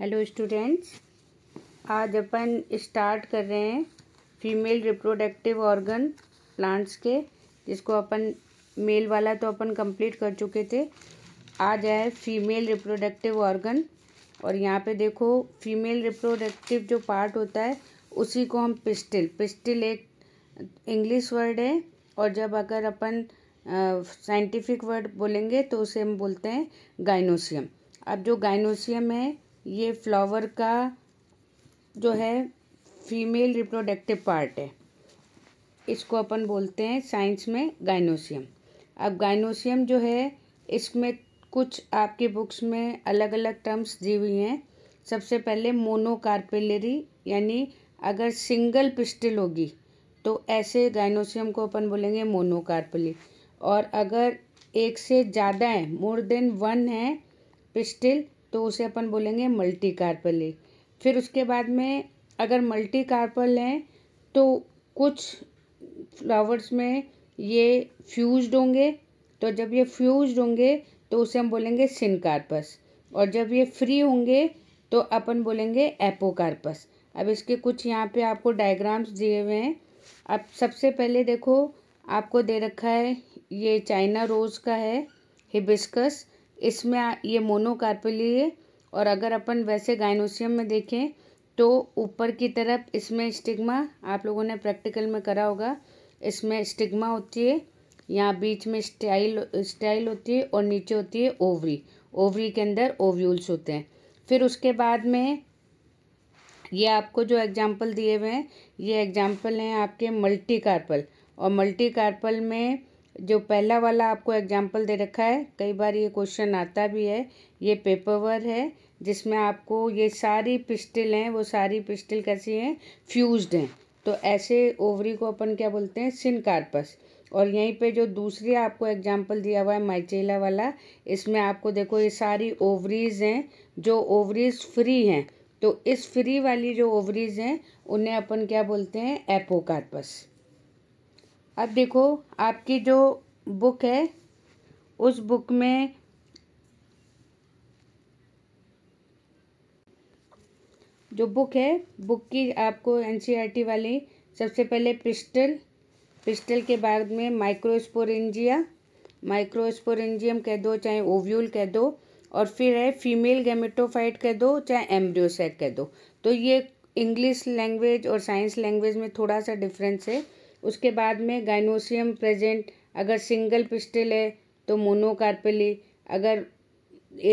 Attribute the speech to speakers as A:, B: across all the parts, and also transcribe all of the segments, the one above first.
A: hello students आज अपन start कर रहे हैं फीमेल रिप्रोडक्टिव ऑर्गन प्लांट्स के जिसको अपन मेल वाला तो अपन कंप्लीट कर चुके थे आज है फीमेल रिप्रोडक्टिव ऑर्गन और यहाँ पे देखो फीमेल रिप्रोडक्टिव जो पार्ट होता है उसी को हम पिस्टिल पिस्टिल एक इंग्लिश वर्ड है और जब अगर अपन साइंटिफिक वर्ड बोलेंगे तो उसे हम बोलते हैं गाइनोसियम अब जो गाइनोसियम है ये फ्लावर का जो है फीमेल रिप्रोडक्टिव पार्ट है इसको अपन बोलते हैं साइंस में गाइनोसियम अब गाइनोसियम जो है इसमें कुछ आपके बुक्स में अलग अलग टर्म्स दी हुई हैं सबसे पहले मोनोकार्पेलरी यानी अगर सिंगल पिस्टल होगी तो ऐसे गाइनोसियम को अपन बोलेंगे मोनोकार्पली और अगर एक से ज़्यादा है मोर देन वन है पिस्टिल तो उसे अपन बोलेंगे मल्टी कार्पल फिर उसके बाद में अगर मल्टी कार्पल हैं तो कुछ फ्लावर्स में ये फ्यूज्ड होंगे तो जब ये फ्यूज्ड होंगे तो उसे हम बोलेंगे सिनकार्पस और जब ये फ्री होंगे तो अपन बोलेंगे एपोकार्पस अब इसके कुछ यहाँ पे आपको डायग्राम्स दिए हुए हैं अब सबसे पहले देखो आपको दे रखा है ये चाइना रोज़ का है हिबिस्कस इसमें ये मोनोकार्पली है और अगर अपन वैसे गाइनोशियम में देखें तो ऊपर की तरफ इसमें स्टिग्मा आप लोगों ने प्रैक्टिकल में करा होगा इसमें स्टिग्मा होती है यहाँ बीच में स्टाइल स्टाइल होती है और नीचे होती है ओवरी ओवरी के अंदर ओव्यूल्स होते हैं फिर उसके बाद में ये आपको जो एग्जाम्पल दिए हुए हैं ये एग्जाम्पल हैं आपके मल्टी कार्पल और मल्टी कार्पल में जो पहला वाला आपको एग्जाम्पल दे रखा है कई बार ये क्वेश्चन आता भी है ये पेपर वर है जिसमें आपको ये सारी पिस्टल हैं वो सारी पिस्टल कैसी हैं फ्यूज्ड हैं तो ऐसे ओवरी को अपन क्या बोलते हैं सिनकार्पस और यहीं पे जो दूसरी आपको एग्जाम्पल दिया हुआ है माइचेला वाला इसमें आपको देखो ये सारी ओवरीज हैं जो ओवरीज फ्री हैं तो इस फ्री वाली जो ओवरीज हैं उन्हें अपन क्या बोलते हैं एपोकार्पस अब देखो आपकी जो बुक है उस बुक में जो बुक है बुक की आपको एन e वाली सबसे पहले पिस्टल पिस्टल के बाद में माइक्रोस्पोरेंजिया माइक्रोस्पोरेंजियम कह दो चाहे ओव्यूल कह दो और फिर है फीमेल गेमेटोफाइट कह दो चाहे एम्ब्रियोसैक कह दो तो ये इंग्लिश लैंग्वेज और साइंस लैंग्वेज में थोड़ा सा डिफरेंस है उसके बाद में गाइनोसियम प्रेजेंट अगर सिंगल पिस्टल है तो मोनोकार्पेली अगर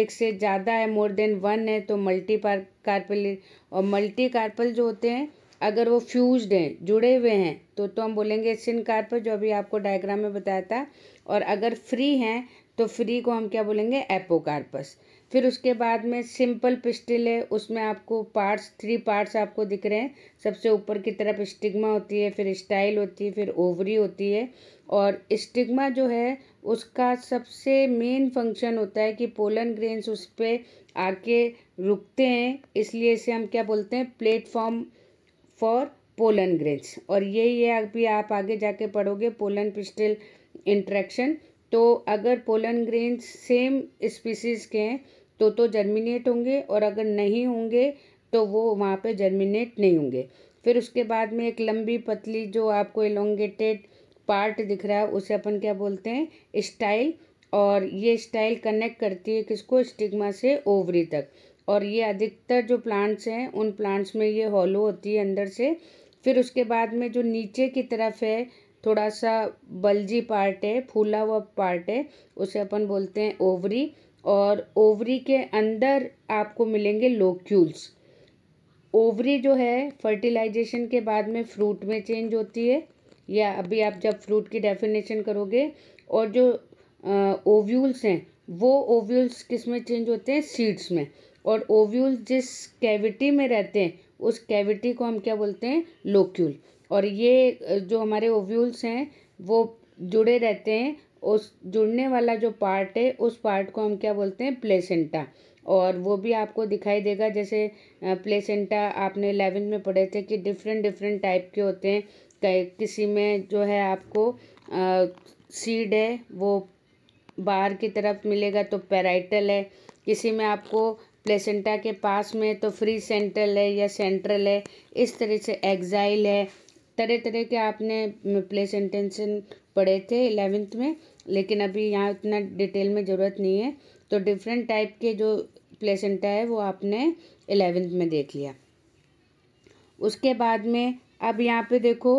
A: एक से ज़्यादा है मोर देन वन है तो मल्टी कार्पेली और मल्टी कार्पल जो होते हैं अगर वो फ्यूज्ड हैं जुड़े हुए हैं तो तो हम बोलेंगे सिन कार्पल जो अभी आपको डायग्राम में बताया था और अगर फ्री हैं तो फ्री को हम क्या बोलेंगे एपोकार्पस फिर उसके बाद में सिंपल पिस्टिल है उसमें आपको पार्ट्स थ्री पार्ट्स आपको दिख रहे हैं सबसे ऊपर की तरफ स्टिग्मा होती है फिर स्टाइल होती है फिर ओवरी होती है और स्टिग्मा जो है उसका सबसे मेन फंक्शन होता है कि पोलन ग्रेन्स उस पर आके रुकते हैं इसलिए इसे हम क्या बोलते हैं प्लेटफॉर्म फॉर पोलन ग्रेन्स और यही है अभी आप आगे जाके पढ़ोगे पोलन पिस्टिल इंट्रैक्शन तो अगर पोलन ग्रेन्स सेम स्पीसीज़ के हैं तो तो जर्मिनेट होंगे और अगर नहीं होंगे तो वो वहाँ पे जर्मिनेट नहीं होंगे फिर उसके बाद में एक लंबी पतली जो आपको एलोंगेटेड पार्ट दिख रहा है उसे अपन क्या बोलते हैं स्टाइल और ये स्टाइल कनेक्ट करती है किसको स्टिग्मा से ओवरी तक और ये अधिकतर जो प्लांट्स हैं उन प्लांट्स में ये हॉलो होती है अंदर से फिर उसके बाद में जो नीचे की तरफ है थोड़ा सा बल्जी पार्ट है फूला हुआ पार्ट है उसे अपन बोलते हैं ओवरी और ओवरी के अंदर आपको मिलेंगे लोक्यूल्स ओवरी जो है फर्टिलाइजेशन के बाद में फ्रूट में चेंज होती है या अभी आप जब फ्रूट की डेफिनेशन करोगे और जो ओव्यूल्स हैं वो ओव्यूल्स किस में चेंज होते हैं सीड्स में और ओव्यूल्स जिस कैविटी में रहते हैं उस कैविटी को हम क्या बोलते हैं लोक्यूल और ये जो हमारे ओव्यूल्स हैं वो जुड़े रहते हैं उस जुड़ने वाला जो पार्ट है उस पार्ट को हम क्या बोलते हैं प्लेसेंटा और वो भी आपको दिखाई देगा जैसे प्लेसेंटा आपने इलेवेंथ में पढ़े थे कि डिफरेंट डिफरेंट टाइप के होते हैं कई किसी में जो है आपको सीड है वो बाहर की तरफ मिलेगा तो पैराइटल है किसी में आपको प्लेसेंटा के पास में तो फ्री सेंट्रल है या सेंट्रल है इस तरह से एग्जाइल है तरह तरह के आपने प्लेसेंटेंसन पढ़े थे एलेवेंथ में लेकिन अभी यहाँ इतना डिटेल में ज़रूरत नहीं है तो डिफरेंट टाइप के जो प्लेसेंटा है वो आपने एलेवेंथ में देख लिया उसके बाद में अब यहाँ पे देखो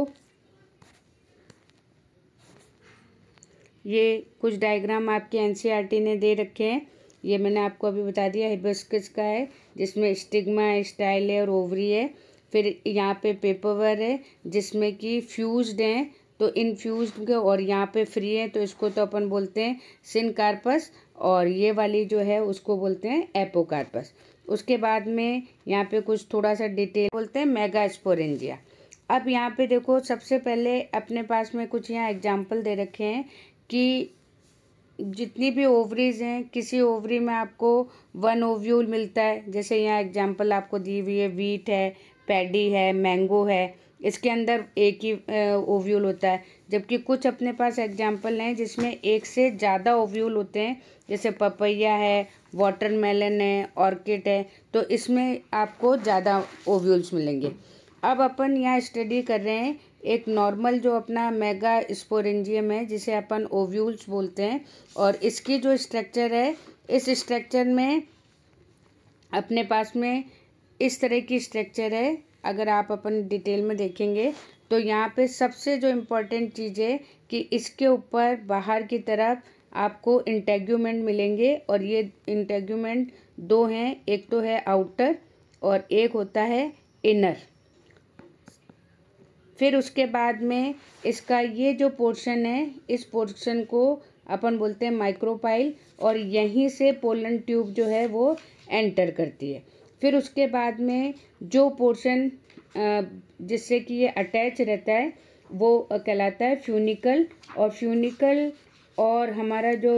A: ये कुछ डायग्राम आपके एनसीईआरटी e ने दे रखे हैं ये मैंने आपको अभी बता दिया हिबस्किस का है जिसमें स्टिग्मा है स्टाइल है और ओवरी है फिर यहाँ पे पेपरवर है जिसमें कि फ्यूज्ड हैं तो इन्फ्यूज और यहाँ पे फ्री है तो इसको तो अपन बोलते हैं सिनकार्पस और ये वाली जो है उसको बोलते हैं एपोकार्पस उसके बाद में यहाँ पे कुछ थोड़ा सा डिटेल बोलते हैं मेगा स्पोरेंजिया अब यहाँ पे देखो सबसे पहले अपने पास में कुछ यहाँ एग्जाम्पल दे रखे हैं कि जितनी भी ओवरीज हैं किसी ओवरी में आपको वन ओव्यूल मिलता है जैसे यहाँ एग्जाम्पल आपको दी हुई है वीट है पैडी है मैंगो है इसके अंदर एक ही ओव्यूल होता है जबकि कुछ अपने पास एग्जाम्पल हैं जिसमें एक से ज़्यादा ओव्यूल होते हैं जैसे पपैया है वाटरमेलन है ऑर्किड है तो इसमें आपको ज़्यादा ओव्यूल्स मिलेंगे अब अपन यहाँ स्टडी कर रहे हैं एक नॉर्मल जो अपना मेगा स्पोरेंजियम है जिसे अपन ओव्यूल्स बोलते हैं और इसकी जो स्ट्रक्चर है इस स्ट्रक्चर में अपने पास में इस तरह की स्ट्रक्चर है अगर आप अपन डिटेल में देखेंगे तो यहाँ पे सबसे जो इम्पोर्टेंट चीज़ है कि इसके ऊपर बाहर की तरफ आपको इंटेग्यूमेंट मिलेंगे और ये इंटेग्यूमेंट दो हैं एक तो है आउटर और एक होता है इनर फिर उसके बाद में इसका ये जो पोर्शन है इस पोर्शन को अपन बोलते हैं माइक्रोपाइल और यहीं से पोलन ट्यूब जो है वो एंटर करती है फिर उसके बाद में जो पोर्शन जिससे कि ये अटैच रहता है वो कहलाता है फ्यूनिकल और फ्यूनिकल और हमारा जो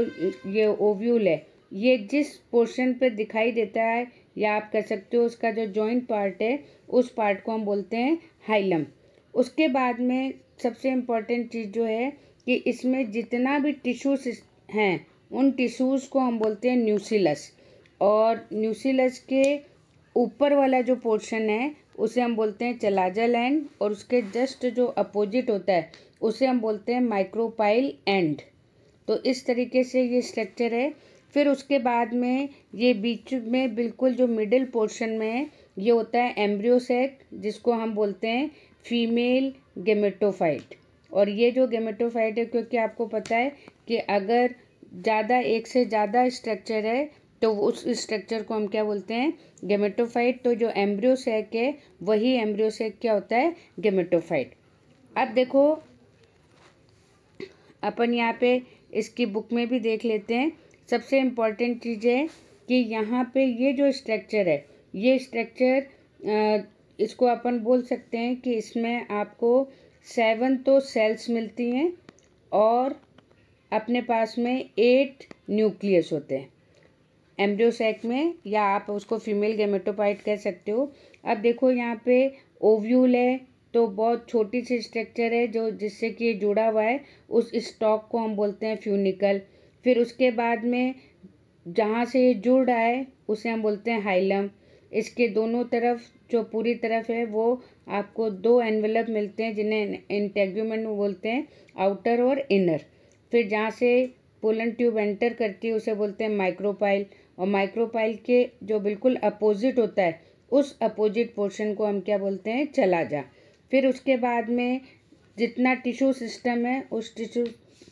A: ये ओव्यूल है ये जिस पोर्शन पे दिखाई देता है या आप कह सकते हो उसका जो जॉइंट पार्ट है उस पार्ट को हम बोलते हैं हाइलम उसके बाद में सबसे इम्पॉर्टेंट चीज़ जो है कि इसमें जितना भी टिश्यूज हैं उन टिश्यूज़ को हम बोलते हैं न्यूसिलस और न्यूसिलस के ऊपर वाला जो पोर्शन है उसे हम बोलते हैं चलाजल एंड और उसके जस्ट जो अपोजिट होता है उसे हम बोलते हैं माइक्रोपाइल एंड तो इस तरीके से ये स्ट्रक्चर है फिर उसके बाद में ये बीच में बिल्कुल जो मिडिल पोर्शन में है ये होता है एम्ब्रियोसेक जिसको हम बोलते हैं फीमेल गेमेटोफाइट और ये जो गेमेटोफाइट है क्योंकि आपको पता है कि अगर ज़्यादा एक से ज़्यादा स्ट्रक्चर है तो उस स्ट्रक्चर को हम क्या बोलते हैं गेमेटोफाइट तो जो एम्ब्रियोसेक है वही एम्ब्रियोसेक क्या होता है गेमेटोफाइट अब देखो अपन यहाँ पे इसकी बुक में भी देख लेते हैं सबसे इम्पॉर्टेंट चीज़ है कि यहाँ पे ये जो स्ट्रक्चर है ये स्ट्रक्चर इसको अपन बोल सकते हैं कि इसमें आपको सेवन तो सेल्स मिलती हैं और अपने पास में एट न्यूक्लियस होते हैं एम्ब्रियोसैक में या आप उसको फीमेल गेमेटोपाइट कह सकते हो अब देखो यहाँ पे ओव्यूल है तो बहुत छोटी सी स्ट्रक्चर है जो जिससे कि जुड़ा हुआ है उस स्टॉक को हम बोलते हैं फ्यूनिकल फिर उसके बाद में जहाँ से ये जुड़ रहा है उसे हम बोलते हैं हाइलम इसके दोनों तरफ जो पूरी तरफ है वो आपको दो एनवेलप मिलते हैं जिन्हें इंटेग्यूमेंट बोलते हैं आउटर और इनर फिर जहाँ से पोलन ट्यूब एंटर करती है उसे बोलते हैं माइक्रोपाइल और माइक्रोपाइल के जो बिल्कुल अपोजिट होता है उस अपोजिट पोर्शन को हम क्या बोलते हैं चला जा फिर उसके बाद में जितना टिश्यू सिस्टम है उस टिश्यू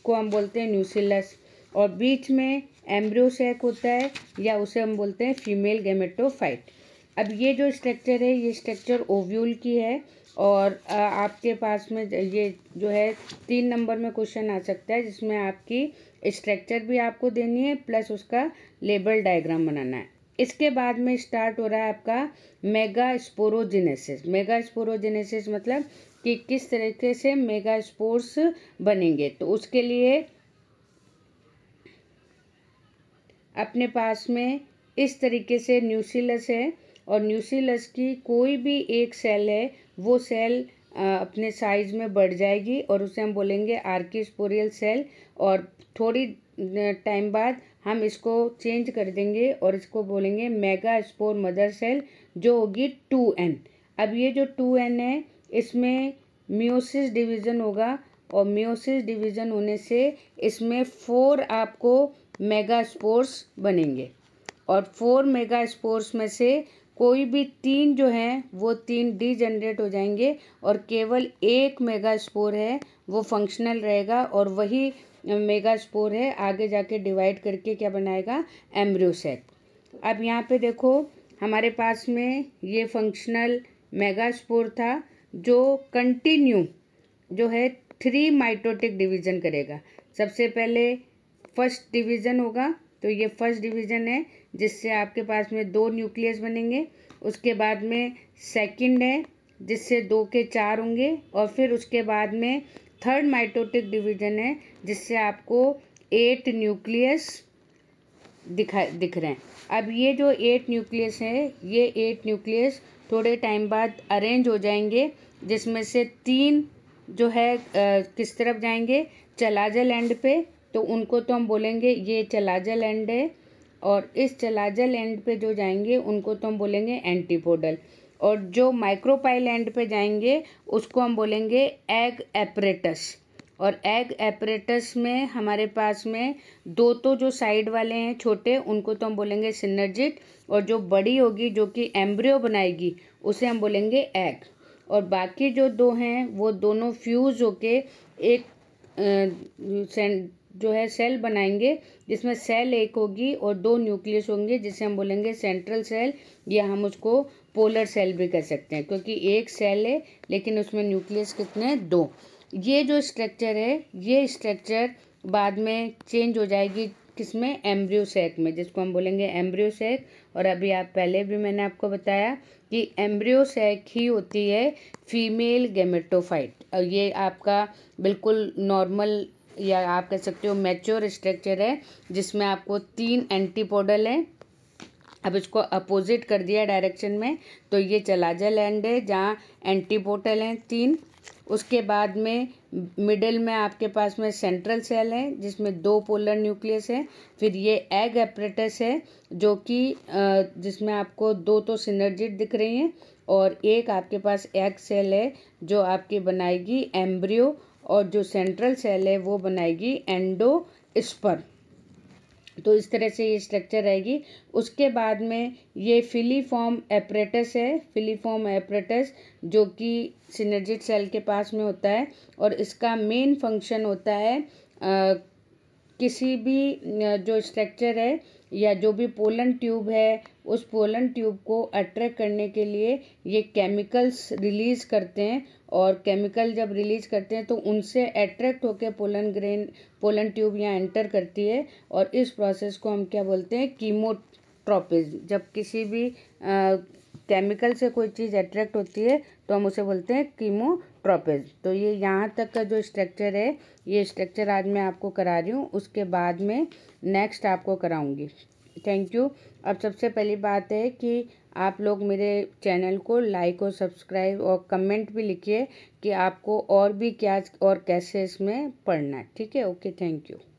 A: को हम बोलते हैं न्यूसिलस और बीच में एम्ब्रियोसैक होता है या उसे हम बोलते हैं फीमेल गेमेटोफाइट अब ये जो स्ट्रक्चर है ये स्ट्रक्चर ओव्यूल की है और आपके पास में ये जो है तीन नंबर में क्वेश्चन आ सकता है जिसमें आपकी स्ट्रक्चर भी आपको देनी है प्लस उसका लेबल डायग्राम बनाना है इसके बाद में स्टार्ट हो रहा है आपका मेगा स्पोरोजिनेसिस मेगा स्पोरोजिनेसिस मतलब कि किस तरीके से मेगा स्पोर्स बनेंगे तो उसके लिए अपने पास में इस तरीके से न्यूसिलस है और न्यूसिलस की कोई भी एक सेल है वो सेल अपने साइज़ में बढ़ जाएगी और उसे हम बोलेंगे आर्किस्पोरियल सेल और थोड़ी टाइम बाद हम इसको चेंज कर देंगे और इसको बोलेंगे मेगा स्पोर मदर सेल जो होगी टू एन अब ये जो टू एन है इसमें म्योसिस डिवीज़न होगा और म्योसिस डिवीज़न होने से इसमें फोर आपको मेगा स्पोर्स बनेंगे और फोर मेगा स्पोर्स में से कोई भी तीन जो हैं वो तीन डी जनरेट हो जाएंगे और केवल एक मेगा स्पोर है वो फंक्शनल रहेगा और वही मेगा स्पोर है आगे जाके डिवाइड करके क्या बनाएगा एम्ब्रियोसेक अब यहाँ पे देखो हमारे पास में ये फंक्शनल मेगा स्पोर था जो कंटिन्यू जो है थ्री माइटोटिक डिवीज़न करेगा सबसे पहले फर्स्ट डिवीज़न होगा तो ये फर्स्ट डिवीज़न है जिससे आपके पास में दो न्यूक्लियस बनेंगे उसके बाद में सेकंड है जिससे दो के चार होंगे और फिर उसके बाद में थर्ड माइटोटिक डिवीज़न है जिससे आपको एट न्यूक्लियस दिखा दिख रहे हैं अब ये जो एट न्यूक्लियस है ये एट न्यूक्लियस थोड़े टाइम बाद अरेंज हो जाएंगे जिसमें से तीन जो है आ, किस तरफ जाएंगे चलाजल एंड पे तो उनको तो हम बोलेंगे ये चलाजल एंड है और इस चलाजल एंड पे जो जाएंगे उनको तो हम बोलेंगे एंटीपोडल और जो माइक्रोपाइल एंड पे जाएंगे उसको हम बोलेंगे एग एपरेटस और एग एपरेटस में हमारे पास में दो तो जो साइड वाले हैं छोटे उनको तो हम बोलेंगे सिनर्जिट और जो बड़ी होगी जो कि एम्ब्रियो बनाएगी उसे हम बोलेंगे एग और बाकी जो दो हैं वो दोनों फ्यूज़ होके एक आ, जो है सेल बनाएंगे जिसमें सेल एक होगी और दो न्यूक्लियस होंगे जिसे हम बोलेंगे सेंट्रल सेल या हम उसको पोलर सेल भी कह सकते हैं क्योंकि एक सेल है लेकिन उसमें न्यूक्लियस कितने दो ये जो स्ट्रक्चर है ये स्ट्रक्चर बाद में चेंज हो जाएगी किसमें एम्ब्रियोसैक में जिसको हम बोलेंगे एम्ब्रियोसैक और अभी आप पहले भी मैंने आपको बताया कि एम्ब्रियोसैक ही होती है फीमेल गेमेटोफाइट और ये आपका बिल्कुल नॉर्मल या आप कह सकते हो मैच्योर स्ट्रक्चर है जिसमें आपको तीन एंटीपोडल है अब इसको अपोजिट कर दिया डायरेक्शन में तो ये चलाजा लैंड है जहाँ एंटीपोटल हैं तीन उसके बाद में मिडल में आपके पास में सेंट्रल सेल है जिसमें दो पोलर न्यूक्लियस है फिर ये एग एपरेटस है जो कि जिसमें आपको दो तो सिनर्जिट दिख रही हैं और एक आपके पास एग सेल है जो आपकी बनाएगी एम्ब्रियो और जो सेंट्रल सेल है वो बनाएगी एंडो स्पर तो इस तरह से ये स्ट्रक्चर रहेगी उसके बाद में ये फिलीफॉर्म एपरेटस है फिलीफॉर्म एपरेटस जो कि सिनेजिट सेल के पास में होता है और इसका मेन फंक्शन होता है आ, किसी भी जो स्ट्रक्चर है या जो भी पोलन ट्यूब है उस पोलन ट्यूब को अट्रैक्ट करने के लिए ये केमिकल्स रिलीज़ करते हैं और केमिकल जब रिलीज करते हैं तो उनसे अट्रैक्ट होकर पोलन ग्रेन पोलन ट्यूब यहाँ एंटर करती है और इस प्रोसेस को हम क्या बोलते हैं कीमोट्रॉपिज जब किसी भी आ, केमिकल से कोई चीज़ अट्रैक्ट होती है तो हम उसे बोलते हैं कीमोट्रोपेज तो ये यहाँ तक का जो स्ट्रक्चर है ये स्ट्रक्चर आज मैं आपको करा रही हूँ उसके बाद में नेक्स्ट आपको कराऊँगी थैंक यू अब सबसे पहली बात है कि आप लोग मेरे चैनल को लाइक और सब्सक्राइब और कमेंट भी लिखिए कि आपको और भी क्या और कैसे इसमें पढ़ना है ठीक है ओके थैंक यू